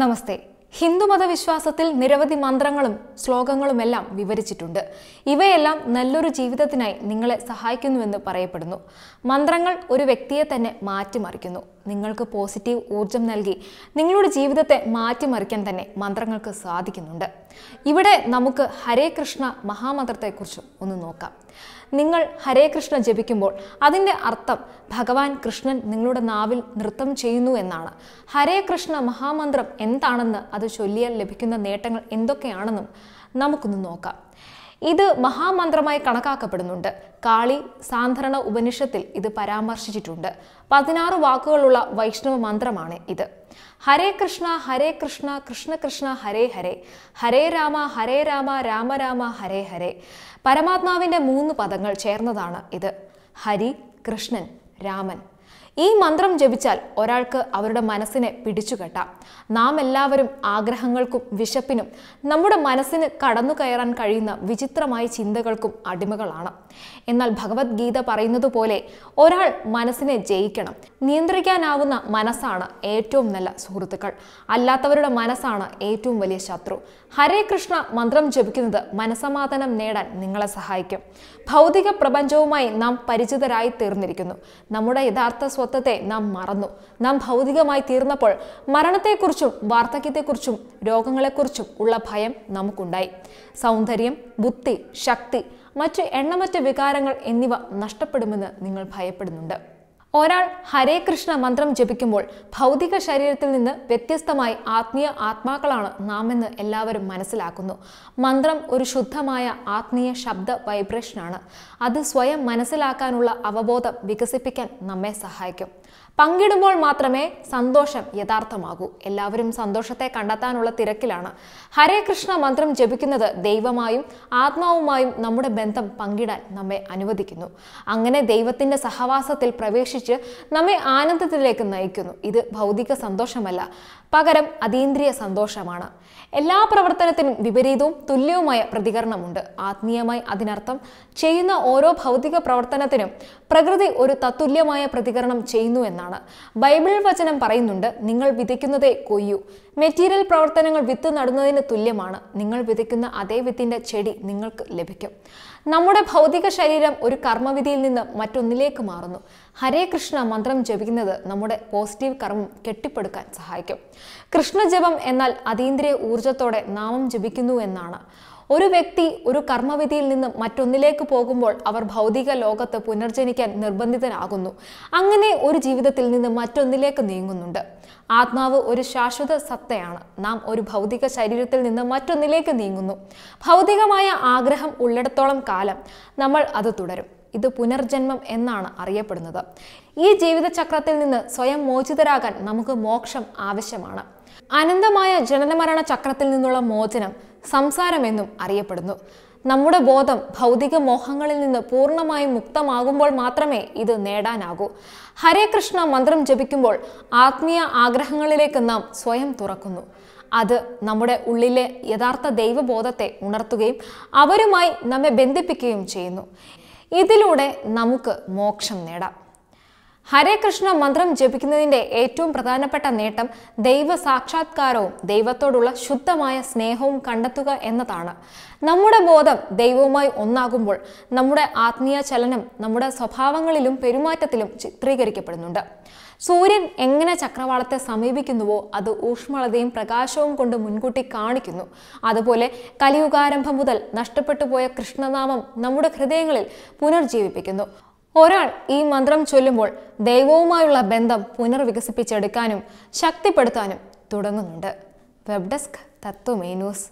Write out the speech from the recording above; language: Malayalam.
നമസ്തേ ഹിന്ദുമത വിശ്വാസത്തിൽ നിരവധി മന്ത്രങ്ങളും ശ്ലോകങ്ങളുമെല്ലാം എല്ലാം വിവരിച്ചിട്ടുണ്ട് ഇവയെല്ലാം നല്ലൊരു ജീവിതത്തിനായി നിങ്ങളെ സഹായിക്കുന്നുവെന്ന് പറയപ്പെടുന്നു മന്ത്രങ്ങൾ ഒരു വ്യക്തിയെ തന്നെ മാറ്റിമറിക്കുന്നു നിങ്ങൾക്ക് പോസിറ്റീവ് ഊർജം നൽകി നിങ്ങളുടെ ജീവിതത്തെ മാറ്റിമറിക്കാൻ തന്നെ മന്ത്രങ്ങൾക്ക് സാധിക്കുന്നുണ്ട് ഇവിടെ നമുക്ക് ഹരേ കൃഷ്ണ മഹാമന്ത്രത്തെക്കുറിച്ച് ഒന്ന് നോക്കാം നിങ്ങൾ ഹരേ കൃഷ്ണ ജപിക്കുമ്പോൾ അതിൻ്റെ അർത്ഥം ഭഗവാൻ കൃഷ്ണൻ നിങ്ങളുടെ നാവിൽ നൃത്തം ചെയ്യുന്നു എന്നാണ് ഹരേ കൃഷ്ണ മഹാമന്ത്രം എന്താണെന്ന് അത് ചൊല്ലിയാൽ ലഭിക്കുന്ന നേട്ടങ്ങൾ എന്തൊക്കെയാണെന്നും നമുക്കൊന്ന് നോക്കാം ഇത് മഹാമന്ത്രമായി കണക്കാക്കപ്പെടുന്നുണ്ട് കാളി സാന്ദ്രണ ഉപനിഷത്തിൽ ഇത് പരാമർശിച്ചിട്ടുണ്ട് പതിനാറ് വാക്കുകളുള്ള വൈഷ്ണവ മന്ത്രമാണ് ഇത് ഹരേ കൃഷ്ണ ഹരേ കൃഷ്ണ കൃഷ്ണ കൃഷ്ണ ഹരേ ഹരേ ഹരേ രാമ ഹരേ രാമ രാമ രാമ ഹരേ ഹരേ പരമാത്മാവിൻ്റെ മൂന്ന് പദങ്ങൾ ചേർന്നതാണ് ഇത് ഹരി കൃഷ്ണൻ രാമൻ ഈ മന്ത്രം ജപിച്ചാൽ ഒരാൾക്ക് അവരുടെ മനസ്സിനെ പിടിച്ചുകെട്ടാം നാം എല്ലാവരും ആഗ്രഹങ്ങൾക്കും വിശപ്പിനും നമ്മുടെ മനസ്സിന് കടന്നു കയറാൻ കഴിയുന്ന വിചിത്രമായ ചിന്തകൾക്കും അടിമകളാണ് എന്നാൽ ഭഗവത്ഗീത പറയുന്നത് പോലെ ഒരാൾ മനസ്സിനെ ജയിക്കണം നിയന്ത്രിക്കാനാവുന്ന മനസ്സാണ് ഏറ്റവും നല്ല സുഹൃത്തുക്കൾ അല്ലാത്തവരുടെ മനസ്സാണ് ഏറ്റവും വലിയ ശത്രു ഹരേ കൃഷ്ണ മന്ത്രം ജപിക്കുന്നത് മനസമാധാനം നേടാൻ നിങ്ങളെ സഹായിക്കും ഭൗതിക പ്രപഞ്ചവുമായി നാം പരിചിതരായി തീർന്നിരിക്കുന്നു നമ്മുടെ യഥാർത്ഥ സ്വത്വത്തെ നാം മറന്നു നാം ഭൗതികമായി തീർന്നപ്പോൾ മരണത്തെക്കുറിച്ചും വാർദ്ധക്യത്തെക്കുറിച്ചും രോഗങ്ങളെക്കുറിച്ചും ഉള്ള ഭയം നമുക്കുണ്ടായി സൗന്ദര്യം ബുദ്ധി ശക്തി മറ്റ് എണ്ണമറ്റ വികാരങ്ങൾ എന്നിവ നഷ്ടപ്പെടുമെന്ന് നിങ്ങൾ ഭയപ്പെടുന്നുണ്ട് ഒരാൾ ഹരേ കൃഷ്ണ മന്ത്രം ജപിക്കുമ്പോൾ ഭൗതിക ശരീരത്തിൽ നിന്ന് വ്യത്യസ്തമായി ആത്മീയ ആത്മാക്കളാണ് നാം എന്ന് എല്ലാവരും മനസ്സിലാക്കുന്നു മന്ത്രം ഒരു ശുദ്ധമായ ആത്മീയ ശബ്ദ വൈബ്രേഷനാണ് അത് സ്വയം മനസ്സിലാക്കാനുള്ള അവബോധം വികസിപ്പിക്കാൻ നമ്മെ സഹായിക്കും പങ്കിടുമ്പോൾ മാത്രമേ സന്തോഷം യഥാർത്ഥമാകൂ എല്ലാവരും സന്തോഷത്തെ കണ്ടെത്താനുള്ള തിരക്കിലാണ് ഹരേ കൃഷ്ണ മന്ത്രം ജപിക്കുന്നത് ദൈവമായും ആത്മാവുമായും നമ്മുടെ ബന്ധം പങ്കിടാൻ നമ്മെ അനുവദിക്കുന്നു അങ്ങനെ ദൈവത്തിന്റെ സഹവാസത്തിൽ പ്രവേശിച്ച് സൃഷ്ടിച്ച് നമ്മെ ആനന്ദത്തിലേക്ക് നയിക്കുന്നു ഇത് ഭൗതിക സന്തോഷമല്ല പകരം അതീന്ദ്രിയ സന്തോഷമാണ് എല്ലാ പ്രവർത്തനത്തിനും വിപരീതവും തുല്യവുമായ പ്രതികരണമുണ്ട് ആത്മീയമായി അതിനർത്ഥം ചെയ്യുന്ന ഓരോ ഭൗതിക പ്രവർത്തനത്തിനും പ്രകൃതി ഒരു തത്തുല്യമായ പ്രതികരണം ചെയ്യുന്നു എന്നാണ് ബൈബിൾ വചനം പറയുന്നുണ്ട് നിങ്ങൾ വിതയ്ക്കുന്നതേ കൊയ്യൂ മെറ്റീരിയൽ പ്രവർത്തനങ്ങൾ വിത്ത് നടുന്നതിന് തുല്യമാണ് നിങ്ങൾ വിതയ്ക്കുന്ന അതേ വിത്തിൻ്റെ ചെടി നിങ്ങൾക്ക് ലഭിക്കും നമ്മുടെ ഭൗതിക ശരീരം ഒരു കർമ്മവിധിയിൽ നിന്ന് മറ്റൊന്നിലേക്ക് മാറുന്നു ഹരേ കൃഷ്ണ മന്ത്രം ജപിക്കുന്നത് നമ്മുടെ പോസിറ്റീവ് കർമ്മം കെട്ടിപ്പടുക്കാൻ സഹായിക്കും കൃഷ്ണജപം എന്നാൽ അതീന്ദ്രിയ ഊർജത്തോടെ നാമം ജപിക്കുന്നു എന്നാണ് ഒരു വ്യക്തി ഒരു കർമ്മവിധിയിൽ നിന്നും മറ്റൊന്നിലേക്ക് പോകുമ്പോൾ അവർ ഭൗതിക ലോകത്ത് പുനർജനിക്കാൻ നിർബന്ധിതനാകുന്നു അങ്ങനെ ഒരു ജീവിതത്തിൽ നിന്ന് മറ്റൊന്നിലേക്ക് നീങ്ങുന്നുണ്ട് ആത്മാവ് ഒരു ശാശ്വത സത്തയാണ് നാം ഒരു ഭൗതിക ശരീരത്തിൽ നിന്ന് മറ്റൊന്നിലേക്ക് നീങ്ങുന്നു ഭൗതികമായ ആഗ്രഹം ഉള്ളിടത്തോളം കാലം നമ്മൾ അത് തുടരും ഇത് പുനർജന്മം എന്നാണ് അറിയപ്പെടുന്നത് ഈ ജീവിതചക്രത്തിൽ നിന്ന് സ്വയം മോചിതരാകാൻ നമുക്ക് മോക്ഷം ആവശ്യമാണ് അനന്തമായ ജനനമരണ ചക്രത്തിൽ നിന്നുള്ള മോചനം സംസാരമെന്നും അറിയപ്പെടുന്നു നമ്മുടെ ബോധം ഭൗതിക മോഹങ്ങളിൽ നിന്ന് പൂർണ്ണമായും മുക്തമാകുമ്പോൾ മാത്രമേ ഇത് നേടാനാകൂ ഹരേ കൃഷ്ണ മന്ത്രം ജപിക്കുമ്പോൾ ആത്മീയ ആഗ്രഹങ്ങളിലേക്ക് നാം സ്വയം തുറക്കുന്നു അത് നമ്മുടെ ഉള്ളിലെ യഥാർത്ഥ ദൈവബോധത്തെ ഉണർത്തുകയും അവരുമായി നമ്മെ ബന്ധിപ്പിക്കുകയും ചെയ്യുന്നു ഇതിലൂടെ നമുക്ക് മോക്ഷം നേടാം ഹരേ കൃഷ്ണ മന്ത്രം ജപിക്കുന്നതിന്റെ ഏറ്റവും പ്രധാനപ്പെട്ട നേട്ടം ദൈവ സാക്ഷാത്കാരവും ദൈവത്തോടുള്ള ശുദ്ധമായ സ്നേഹവും കണ്ടെത്തുക എന്നതാണ് നമ്മുടെ ബോധം ദൈവവുമായി ഒന്നാകുമ്പോൾ നമ്മുടെ ആത്മീയ ചലനം നമ്മുടെ സ്വഭാവങ്ങളിലും പെരുമാറ്റത്തിലും ചിത്രീകരിക്കപ്പെടുന്നുണ്ട് സൂര്യൻ എങ്ങനെ ചക്രവാളത്തെ സമീപിക്കുന്നുവോ അത് ഊഷ്മളതയും പ്രകാശവും കൊണ്ട് മുൻകൂട്ടി കാണിക്കുന്നു അതുപോലെ കലിയുഗാരംഭം മുതൽ നഷ്ടപ്പെട്ടു പോയ കൃഷ്ണനാമം നമ്മുടെ ഹൃദയങ്ങളിൽ പുനർജീവിപ്പിക്കുന്നു ഒരാൾ ഈ മന്ത്രം ചൊല്ലുമ്പോൾ ദൈവവുമായുള്ള ബന്ധം പുനർവികസിപ്പിച്ചെടുക്കാനും ശക്തിപ്പെടുത്താനും തുടങ്ങുന്നുണ്ട് വെബ് ഡെസ്ക് തത്വമേ ന്യൂസ്